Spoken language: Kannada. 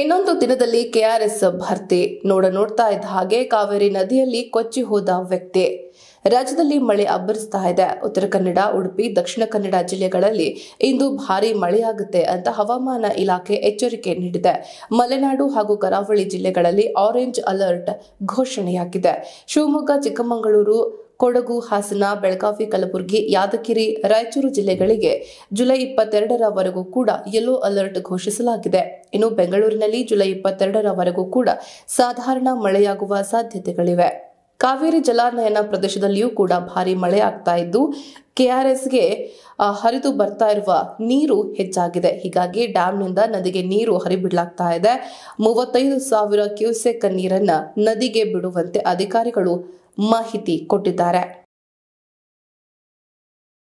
ಇನ್ನೊಂದು ದಿನದಲ್ಲಿ ಕೆಆರ್ಎಸ್ ಭರ್ತಿ ನೋಡ ನೋಡ್ತಾ ಇದ್ದ ಹಾಗೆ ಕಾವೇರಿ ನದಿಯಲ್ಲಿ ಕೊಚ್ಚಿ ಹೋದ ವ್ಯಕ್ತಿ ರಾಜ್ಯದಲ್ಲಿ ಮಳೆ ಅಬ್ಬರಿಸ್ತಾ ಇದೆ ಉತ್ತರ ಕನ್ನಡ ಉಡುಪಿ ದಕ್ಷಿಣ ಕನ್ನಡ ಜಿಲ್ಲೆಗಳಲ್ಲಿ ಇಂದು ಭಾರಿ ಮಳೆಯಾಗುತ್ತೆ ಅಂತ ಹವಾಮಾನ ಇಲಾಖೆ ಎಚ್ಚರಿಕೆ ನೀಡಿದೆ ಮಲೆನಾಡು ಹಾಗೂ ಕರಾವಳಿ ಜಿಲ್ಲೆಗಳಲ್ಲಿ ಆರೆಂಜ್ ಅಲರ್ಟ್ ಘೋಷಣೆಯಾಗಿದೆ ಶಿವಮೊಗ್ಗ ಚಿಕ್ಕಮಗಳೂರು ಕೊಡಗು ಹಾಸನ ಬೆಳಗಾವಿ ಕಲಬುರಗಿ ಯಾದಗಿರಿ ರಾಯಚೂರು ಜಿಲ್ಲೆಗಳಿಗೆ ಜುಲೈ ಇಪ್ಪತ್ತೆರಡರವರೆಗೂ ಕೂಡ ಯೆಲ್ಲೋ ಅಲರ್ಟ್ ಘೋಷಿಸಲಾಗಿದೆ ಇನ್ನು ಬೆಂಗಳೂರಿನಲ್ಲಿ ಜುಲೈ ಇಪ್ಪತ್ತೆರಡರವರೆಗೂ ಕೂಡ ಸಾಧಾರಣ ಮಳೆಯಾಗುವ ಸಾಧ್ಯತೆಗಳಿವೆ ಕಾವೇರಿ ಜಲಾನಯನ ಪ್ರದೇಶದಲ್ಲಿಯೂ ಕೂಡ ಭಾರಿ ಮಳೆ ಆಗ್ತಾ ಇದ್ದು ಕೆಆರ್ಎಸ್ಗೆ ಹರಿದು ಬರ್ತಾ ಇರುವ ನೀರು ಹೆಚ್ಚಾಗಿದೆ ಹೀಗಾಗಿ ಡ್ಯಾಮ್ನಿಂದ ನದಿಗೆ ನೀರು ಹರಿಬಿಡಲಾಗ್ತಾ ಇದೆ ಮೂವತ್ತೈದು ಸಾವಿರ ಕ್ಯೂಸೆಕ್ ನೀರನ್ನು ನದಿಗೆ ಬಿಡುವಂತೆ ಅಧಿಕಾರಿಗಳು ಮಾಹಿತಿ ಕೊಟ್ಟಿದ್ದಾರೆ